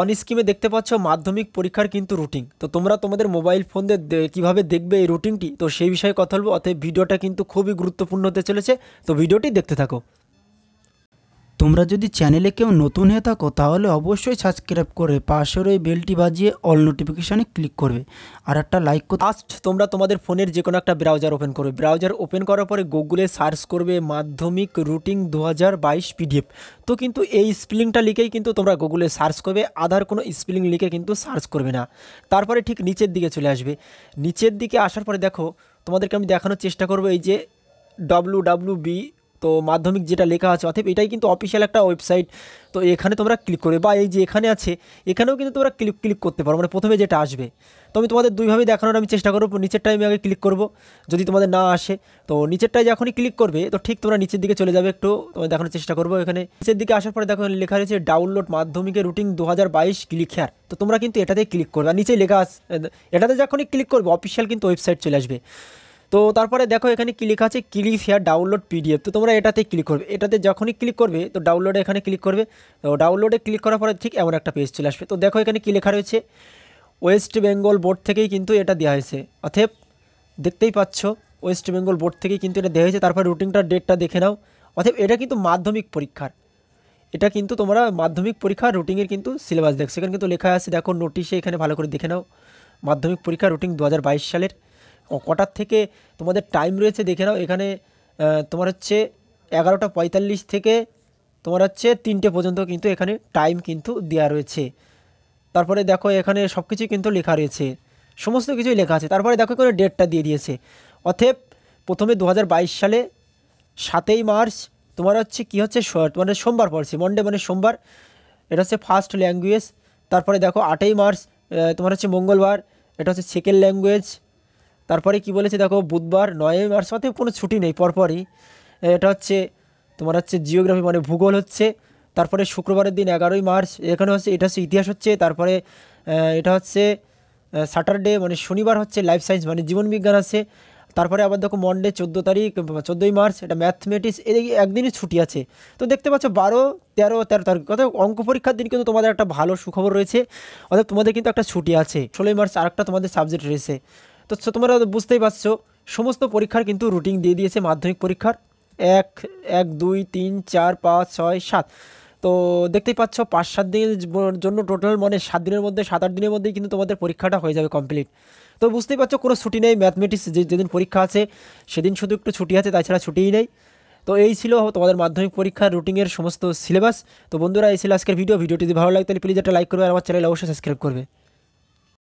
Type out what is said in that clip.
on স্কিমে দেখতে পাচ্ছ মাধ্যমিক পরীক্ষার কিন্তু রুটিন তো তোমরা তোমাদের মোবাইল ফোন দিয়ে কীভাবে দেখবে এই রুটিনটি তো সেই বিষয়ে কথা বলবো অতএব ভিডিওটা কিন্তু খুবই গুরুত্বপূর্ণ হতে চলেছে তো ভিডিওটি দেখতে থাকো তোমরা যদি চ্যানেলে কেউ নতুন হয়ে থাকো তাহলে অবশ্যই সাবস্ক্রাইব করে পাশের ওই বেলটি বাজিয়ে অল নোটিফিকেশানে ক্লিক করবে আর একটা লাইক করবে ফার্স্ট তোমরা তোমাদের ফোনের যে কোনো একটা ব্রাউজার ওপেন করবে ব্রাউজার ওপেন করার পরে গুগলে সার্চ করবে মাধ্যমিক রুটিং দু হাজার পিডিএফ তো কিন্তু এই স্পেলিংটা লিখেই কিন্তু তোমরা গুগলে সার্চ করবে আধার কোনো স্পেলিং লিখে কিন্তু সার্চ করবে না তারপরে ঠিক নিচের দিকে চলে আসবে নিচের দিকে আসার পরে দেখো তোমাদেরকে আমি দেখানোর চেষ্টা করবো এই যে ডাব্লু ডাব্লু বি তো মাধ্যমিক যেটা লেখা আছে অথব এটাই কিন্তু অফিসিয়াল একটা ওয়েবসাইট তো এখানে তোমরা ক্লিক করে বা এই যে এখানে আছে এখানেও কিন্তু তোমরা ক্লিক ক্লিক করতে পারো মানে প্রথমে যেটা আসবে তো আমি তোমাদের দুইভাবে দেখানোর আমি চেষ্টা করবো নিচেরটাই আমি আগে ক্লিক করব যদি তোমাদের না আসে তো নিচেরটাই যখনই ক্লিক করবে তো ঠিক তোমরা নিচের দিকে চলে যাবে একটু তোমাদের দেখানোর চেষ্টা করবো এখানে নিচের দিকে আসার পরে দেখো লেখা রয়েছে ডাউনলোড মাধ্যমিকের রুটিন দু হাজার বাইশ ক্লিক হেয়ার তো তোমরা কিন্তু এটাতে ক্লিক করবে আর নিচে লেখা আস এটাতে যখনই ক্লিক করবে অফিসিয়াল কিন্তু ওয়েবসাইট চলে আসবে তো তারপরে দেখো এখানে ক্লিক আছে ক্লিক হেয়ার ডাউনলোড পিডিএফ তো তোমরা এটাতে ক্লিক করবে এটাতে যখনই ক্লিক করবে তো ডাউনলোডে এখানে ক্লিক করবে তো ডাউনলোডে ক্লিক করার পরে ঠিক এমন একটা পেজ চলে আসবে তো দেখো এখানে কী লেখা রয়েছে ওয়েস্ট বেঙ্গল বোর্ড থেকেই কিন্তু এটা দেওয়া হয়েছে অথব দেখতেই পাচ্ছ ওয়েস্ট বেঙ্গল বোর্ড থেকেই কিন্তু এটা দেওয়া হয়েছে তারপর রুটিংটার ডেটটা দেখে নাও অথব এটা কিন্তু মাধ্যমিক পরীক্ষার এটা কিন্তু তোমরা মাধ্যমিক পরীক্ষা রুটিনের কিন্তু সিলেবাস দেখছো এখানে কিন্তু লেখা আছে দেখো নোটিশে এখানে ভালো করে দেখে নাও মাধ্যমিক পরীক্ষা রুটিন দু সালের কটার থেকে তোমাদের টাইম রয়েছে দেখে নাও এখানে তোমার হচ্ছে এগারোটা পঁয়তাল্লিশ থেকে তোমার হচ্ছে তিনটে পর্যন্ত কিন্তু এখানে টাইম কিন্তু দেওয়া রয়েছে তারপরে দেখো এখানে সব কিছুই কিন্তু লেখা রয়েছে সমস্ত কিছুই লেখা আছে তারপরে দেখো এখানে ডেটটা দিয়ে দিয়েছে অথেব প্রথমে দু সালে সাতই মার্চ তোমার হচ্ছে কী হচ্ছে মানে সোমবার পড়ছে মন্ডে মানে সোমবার এটা হচ্ছে ফার্স্ট ল্যাঙ্গুয়েজ তারপরে দেখো আটই মার্চ তোমার হচ্ছে মঙ্গলবার এটা হচ্ছে সেকেন্ড ল্যাঙ্গুয়েজ তারপরে কি বলেছে দেখো বুধবার নয়ই মার্চ অতএব কোনো ছুটি নেই পরপরই এটা হচ্ছে তোমার হচ্ছে জিওগ্রাফি মানে ভূগোল হচ্ছে তারপরে শুক্রবারের দিন এগারোই মার্চ এখানে হচ্ছে এটা হচ্ছে ইতিহাস হচ্ছে তারপরে এটা হচ্ছে স্যাটারডে মানে শনিবার হচ্ছে লাইফ সায়েন্স মানে জীবনবিজ্ঞান আছে তারপরে আবার দেখো মন্ডে চোদ্দো তারিখ চোদ্দোই মার্চ এটা ম্যাথমেটিক্স এদিকে একদিনই ছুটি আছে তো দেখতে পাচ্ছ বারো তেরো তেরো তারিখ অর্থাৎ অঙ্ক পরীক্ষার দিন কিন্তু তোমাদের একটা ভালো সুখবর রয়েছে অর্থাৎ তোমাদের কিন্তু একটা ছুটি আছে ষোলোই মার্চ আরেকটা তোমাদের সাবজেক্ট রয়েছে তো তোমরা বুঝতেই পারছো সমস্ত পরীক্ষার কিন্তু রুটিন দিয়ে দিয়েছে মাধ্যমিক পরীক্ষার এক এক দুই তিন চার পাঁচ ছয় সাত তো দেখতেই পাচ্ছ পাঁচ সাত দিনের জন্য টোটাল মানে সাত দিনের মধ্যে সাত আট দিনের মধ্যেই কিন্তু তোমাদের পরীক্ষাটা হয়ে যাবে কমপ্লিট তো বুঝতেই পারছো কোনো ছুটি নেই ম্যাথমেটিক্স যে যেদিন পরীক্ষা আছে সেদিন শুধু একটু ছুটি আছে তাছাড়া ছুটিই নেই তো এই ছিল তোমাদের মাধ্যমিক পরীক্ষার রুটিনের সমস্ত সিলেবাস তো বন্ধুরা এই ছিল আজকের ভিডিও ভিডিওটি যদি ভালো লাগে তাহলে প্লিজ একটা লাইক করবে আর আমার চ্যানেল অবশ্যই সাবস্ক্রাইব করবে